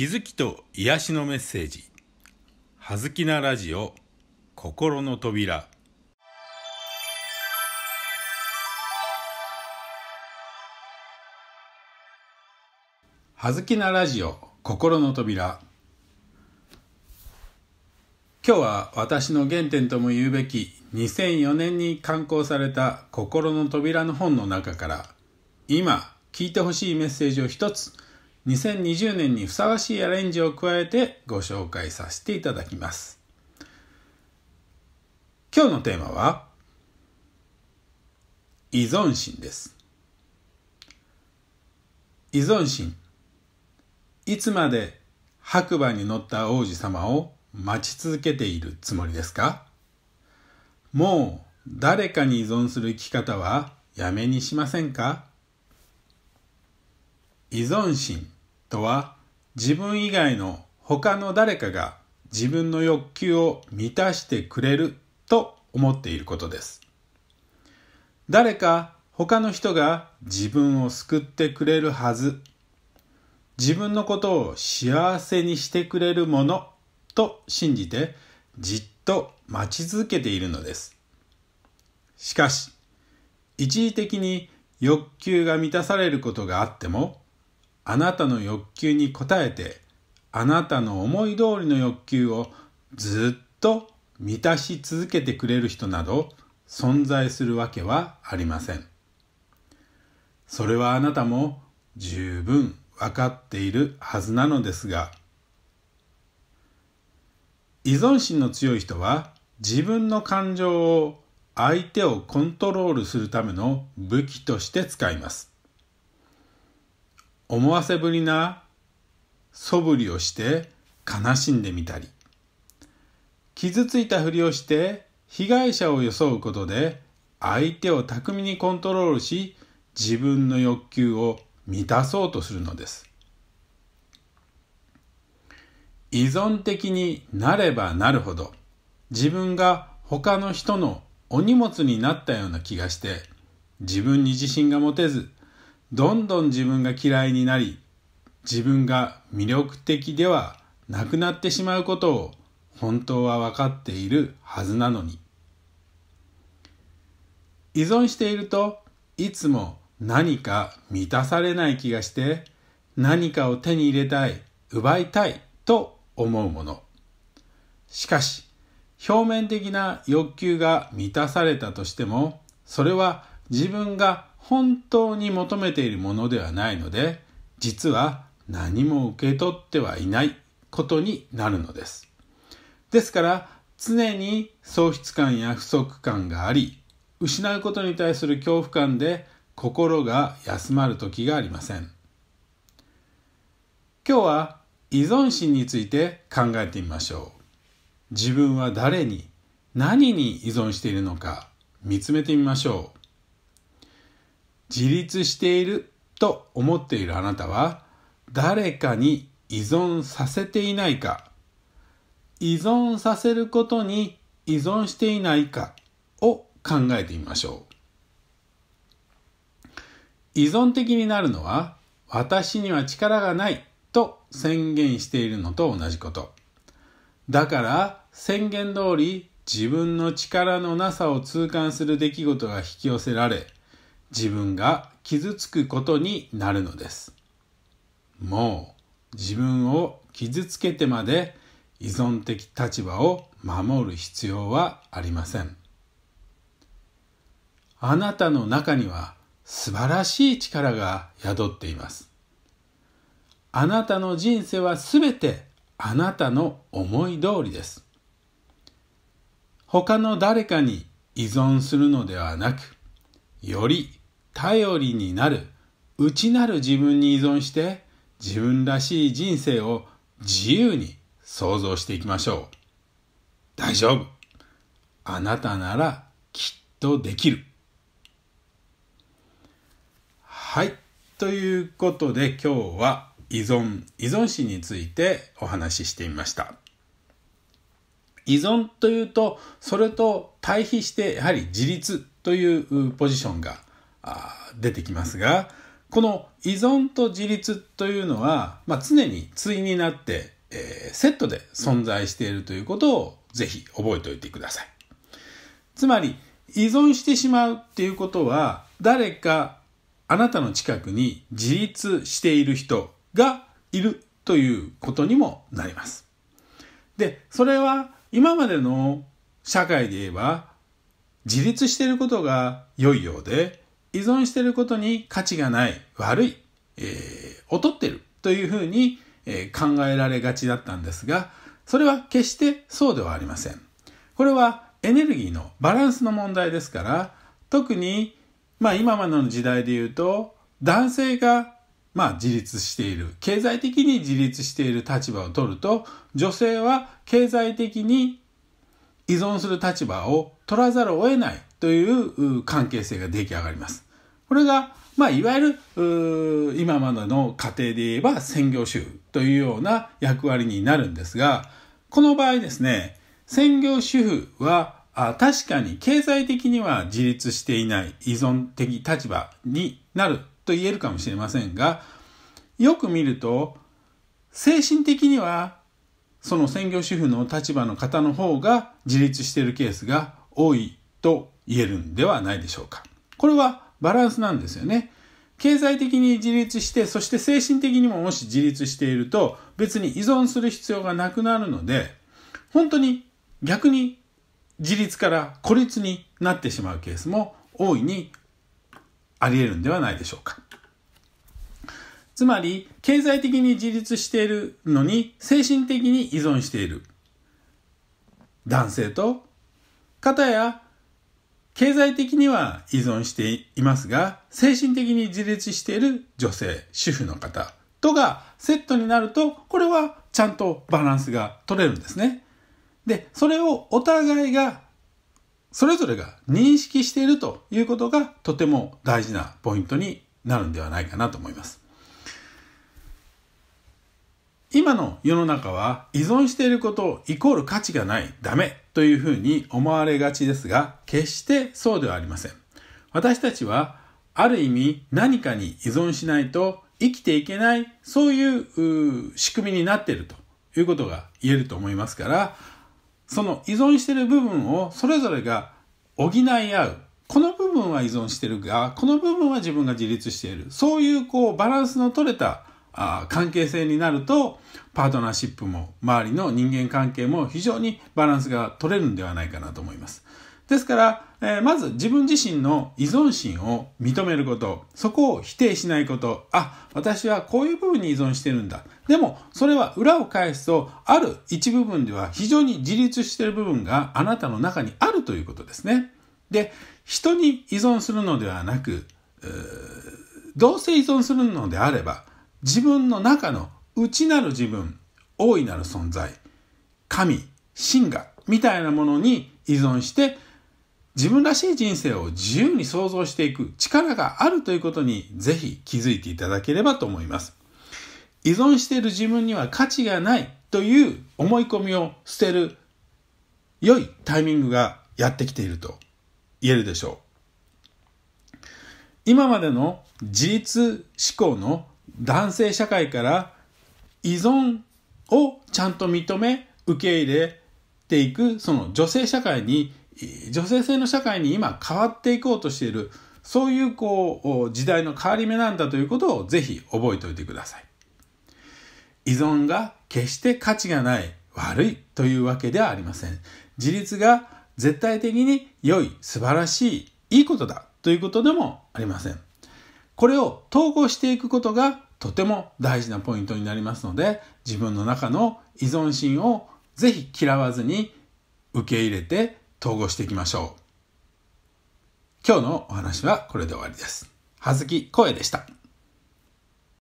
気づきと癒しのメッセージ「はずきなラジオ心の扉」「はずきなラジオ心の扉」今日は私の原点とも言うべき2004年に刊行された「心の扉」の本の中から今聞いてほしいメッセージを一つ「2020年にふさわしいアレンジを加えてご紹介させていただきます今日のテーマは依存心です依存心いつまで白馬に乗った王子様を待ち続けているつもりですかもう誰かに依存する生き方はやめにしませんか依存心とは自分以外の他の誰かが自分の欲求を満たしてくれると思っていることです。誰か他の人が自分を救ってくれるはず、自分のことを幸せにしてくれるものと信じてじっと待ち続けているのです。しかし、一時的に欲求が満たされることがあっても、あなたの欲求に応えてあなたの思い通りの欲求をずっと満たし続けてくれる人など存在するわけはありませんそれはあなたも十分分かっているはずなのですが依存心の強い人は自分の感情を相手をコントロールするための武器として使います思わせぶりな素振りをして悲しんでみたり傷ついたふりをして被害者を装うことで相手を巧みにコントロールし自分の欲求を満たそうとするのです依存的になればなるほど自分が他の人のお荷物になったような気がして自分に自信が持てずどんどん自分が嫌いになり自分が魅力的ではなくなってしまうことを本当は分かっているはずなのに依存しているといつも何か満たされない気がして何かを手に入れたい奪いたいと思うものしかし表面的な欲求が満たされたとしてもそれは自分が本当に求めているものではないので実は何も受け取ってはいないことになるのです。ですから常に喪失感や不足感があり失うことに対する恐怖感で心が休まる時がありません。今日は依存心について考えてみましょう。自分は誰に何に依存しているのか見つめてみましょう。自立していると思っているあなたは誰かに依存させていないか依存させることに依存していないかを考えてみましょう依存的になるのは私には力がないと宣言しているのと同じことだから宣言通り自分の力のなさを痛感する出来事が引き寄せられ自分が傷つくことになるのです。もう自分を傷つけてまで依存的立場を守る必要はありません。あなたの中には素晴らしい力が宿っています。あなたの人生はすべてあなたの思い通りです。他の誰かに依存するのではなく、より頼りになる内なる自分に依存して自分らしい人生を自由に想像していきましょう大丈夫あなたならきっとできるはいということで今日は依存依存心についてお話ししてみました依存というとそれと対比してやはり自立というポジションが出てきますがこの依存と自立というのは、まあ、常に対になって、えー、セットで存在しているということをぜひ覚えておいてください。つまり依存してしまうっていうことは誰かあなたの近くに自立している人がいるということにもなります。で、それは今までの社会で言えば自立していることが良いようで依存してることに価値がない、悪い、えー、劣ってるというふうに、えー、考えられがちだったんですが、それは決してそうではありません。これはエネルギーのバランスの問題ですから、特に、まあ今までの時代で言うと、男性がまあ自立している、経済的に自立している立場を取ると、女性は経済的に依存する立場を取らざるを得ないという関係性が出来上がります。これが、まあ、いわゆる今までの家庭で言えば専業主婦というような役割になるんですが、この場合ですね、専業主婦はあ確かに経済的には自立していない依存的立場になると言えるかもしれませんが、よく見ると、精神的にはその専業主婦の立場の方の方が自立しているケースが多いと言えるんではないでしょうか。これはバランスなんですよね。経済的に自立して、そして精神的にももし自立していると、別に依存する必要がなくなるので、本当に逆に自立から孤立になってしまうケースも大いにあり得るんではないでしょうか。つまり、経済的に自立しているのに、精神的に依存している男性と、方や経済的には依存していますが、精神的に自立している女性、主婦の方とがセットになると、これはちゃんとバランスが取れるんですね。で、それをお互いが、それぞれが認識しているということがとても大事なポイントになるんではないかなと思います。今の世の中は依存していることをイコール価値がない、ダメというふうに思われがちですが、決してそうではありません。私たちはある意味何かに依存しないと生きていけない、そういう仕組みになっているということが言えると思いますから、その依存している部分をそれぞれが補い合う。この部分は依存しているが、この部分は自分が自立している。そういうこうバランスの取れたあ関係性になるとパートナーシップも周りの人間関係も非常にバランスが取れるんではないかなと思います。ですから、えー、まず自分自身の依存心を認めること、そこを否定しないこと、あ、私はこういう部分に依存してるんだ。でも、それは裏を返すと、ある一部分では非常に自立してる部分があなたの中にあるということですね。で、人に依存するのではなく、どうせ依存するのであれば、自分の中の内なる自分、大いなる存在、神、神が、みたいなものに依存して、自分らしい人生を自由に創造していく力があるということにぜひ気づいていただければと思います。依存している自分には価値がないという思い込みを捨てる良いタイミングがやってきていると言えるでしょう。今までの自立思考の男性社会から依存をちゃんと認め受け入れていくその女性社会に女性性の社会に今変わっていこうとしているそういうこう時代の変わり目なんだということをぜひ覚えておいてください。依存が決して価値がない悪いというわけではありません。自立が絶対的に良い素晴らしいいいことだということでもありません。これを統合していくことがとても大事なポイントになりますので自分の中の依存心をぜひ嫌わずに受け入れて統合していきましょう。今日のお話はこれで終わりです。はずき声でした。